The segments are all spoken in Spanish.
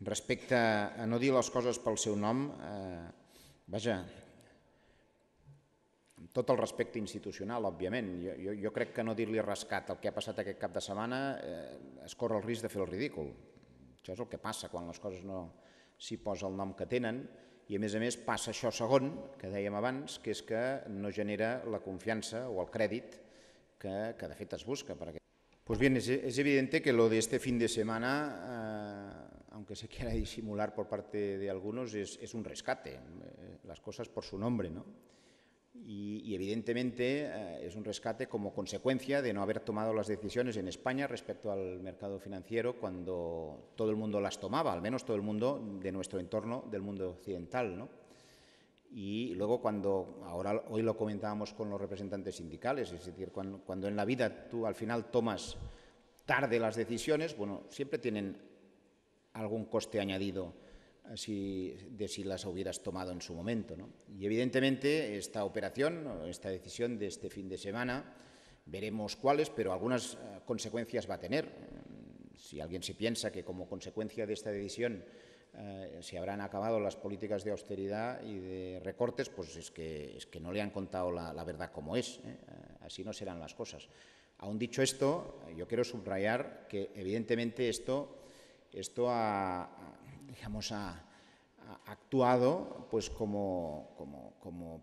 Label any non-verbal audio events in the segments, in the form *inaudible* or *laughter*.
Respecte a no dir les coses pel seu nom, eh, vaja, amb tot el respecte institucional, òbviament, jo, jo, jo crec que no dir-li rescat el que ha passat aquest cap de setmana eh, es corre el risc de fer el ridícul. Això és el que passa quan les coses no s'hi posa el nom que tenen i a més a més passa això segon, que dèiem abans, que és que no genera la confiança o el crèdit que, que de fet es busca. Perquè... Pues bien, es, es evidente que lo de este fin de semana eh, que se quiera *laughs* disimular por parte de algunos, es, un rescate, eh, las cosas por su nombre, ¿no? Y, evidentemente eh, es un rescate como consecuencia de no haber tomado las decisiones en España respecto al mercado financiero cuando todo el mundo las tomaba, al menos todo el mundo de nuestro entorno, del mundo occidental, ¿no? Y luego cuando, ahora hoy lo comentábamos con los representantes sindicales, es decir, cuando, cuando en la vida tú al final tomas tarde las decisiones, bueno, siempre tienen algún coste añadido eh, de si las hubieras tomado en su momento. Y evidentemente esta operación, esta decisión de este fin de semana, veremos cuáles, pero algunas eh, consecuencias va a tener. Mm, si alguien se piensa que como consecuencia de esta decisión eh, se habrán acabado las políticas de austeridad y de recortes, pues es que, es que no le han contado la, verdad como es. Así no serán las cosas. Aún dicho esto, yo quiero subrayar que evidentemente esto esto ha, digamos, ha, actuado pues como, como, como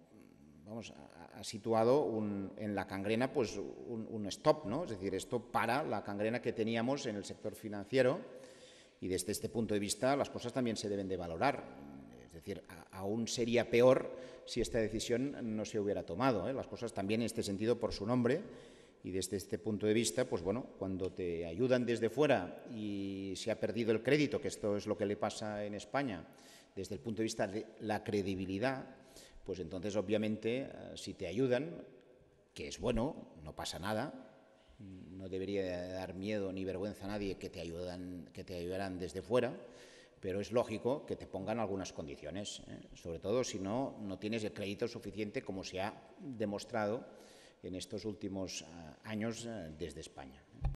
vamos, ha situado en la cangrena pues un, stop, ¿no? Es decir, esto para la cangrena que teníamos en el sector financiero y desde este punto de vista las cosas también se deben de valorar. Es decir, aún sería peor si esta decisión no se hubiera tomado. ¿eh? Las cosas también en este sentido por su nombre y desde este punto de vista, pues bueno, cuando te ayudan desde fuera y se ha perdido el crédito, que esto es lo que le pasa en España, desde el punto de vista de la credibilidad, pues entonces obviamente eh, si te ayudan, que es bueno, no pasa nada, no debería dar miedo ni vergüenza a nadie que te, ayudan, que te ayudarán desde fuera, pero es lógico que te pongan algunas condiciones, ¿eh? sobre todo si no, no tienes el crédito suficiente como se ha demostrado en estos últimos ah, años ah, desde España.